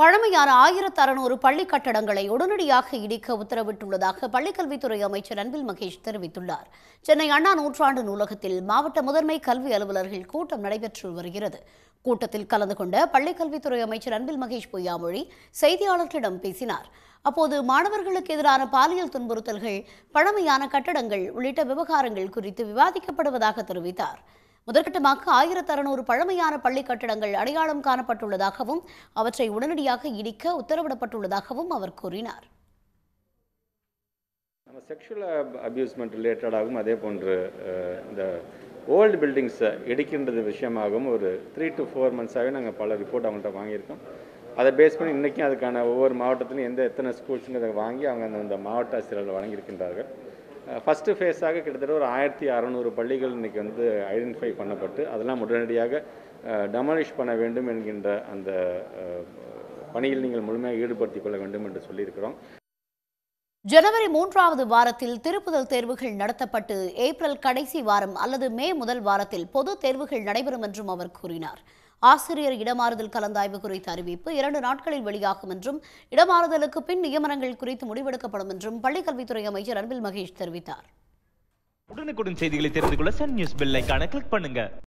பழமையான ஆயிரத்து அறுநூறு பள்ளி கட்டடங்களை உடனடியாக இடிக்க உத்தரவிட்டுள்ளதாக பள்ளிக்கல்வித்துறை அமைச்சர் அன்பில் மகேஷ் தெரிவித்துள்ளார் சென்னை அண்ணா நூற்றாண்டு நூலகத்தில் மாவட்ட முதன்மை கல்வி அலுவலர்கள் கூட்டம் நடைபெற்று வருகிறது கூட்டத்தில் கலந்து கொண்ட பள்ளிக்கல்வித்துறை அமைச்சர் அன்பில் மகேஷ் பொய்யாமொழி செய்தியாளர்களிடம் பேசினார் அப்போது மாணவர்களுக்கு எதிரான பாலியல் துன்புறுத்தல்கள் பழமையான கட்டடங்கள் உள்ளிட்ட விவகாரங்கள் குறித்து விவாதிக்கப்படுவதாக தெரிவித்தார் முதற்கட்டமாக ஆயிரத்து அறுநூறு பழமையான பள்ளி கட்டிடங்கள் அடையாளம் காணப்பட்டுள்ளதாகவும் அவற்றை உடனடியாக இடிக்க உத்தரவிடப்பட்டுள்ளதாகவும் அவர் கூறினார் நம்ம செக்ஷுவல் அப்யூஸ்மெண்ட் ரிலேட்டடாகவும் அதே போன்று இந்த ஓல்டு பில்டிங்ஸை இடிக்கின்றது விஷயமாகவும் ஒரு த்ரீ டு ஃபோர் மந்த்ஸாகவே நாங்கள் பல ரிப்போர்ட் அவங்கள்ட்ட வாங்கியிருக்கோம் அதை பேஸ் பண்ணி இன்றைக்கும் அதுக்கான ஒவ்வொரு மாவட்டத்திலும் எந்த எத்தனை ஸ்கூல்ஸுங்கிறத வாங்கி அவங்க அந்த மாவட்ட ஆசிரியர்கள் வழங்கியிருக்கின்றார்கள் ஃபஸ்ட்டு ஃபேஸாக கிட்டத்தட்ட ஒரு ஆயிரத்தி அறநூறு பள்ளிகள் இன்றைக்கி வந்து ஐடென்டிஃபை பண்ணப்பட்டு அதெல்லாம் உடனடியாக டெமாலிஷ் பண்ண வேண்டும் என்கின்ற அந்த பணியில் நீங்கள் முழுமையாக ஈடுபடுத்திக் கொள்ள வேண்டும் என்று சொல்லியிருக்கிறோம் ஜனவரி மூன்றாவது வாரத்தில் திருப்புதல் தேர்வுகள் நடத்தப்பட்டு ஏப்ரல் கடைசி வாரம் அல்லது மே முதல் வாரத்தில் பொது தேர்வுகள் நடைபெறும் என்றும் அவர் கூறினார் ஆசிரியர் இடமாறுதல் கலந்தாய்வு குறித்த அறிவிப்பு இரண்டு நாட்களில் வெளியாகும் என்றும் இடமாறுதலுக்கு பின் நியமனங்கள் குறித்து முடிவெடுக்கப்படும் என்றும் பள்ளிக்கல்வித்துறை அமைச்சர் அன்பில் மகேஷ் தெரிவித்தார் உடனுக்குடன் செய்திகளை தெரிந்து கொள்ள சன் நியூஸ் கிளிக் பண்ணுங்க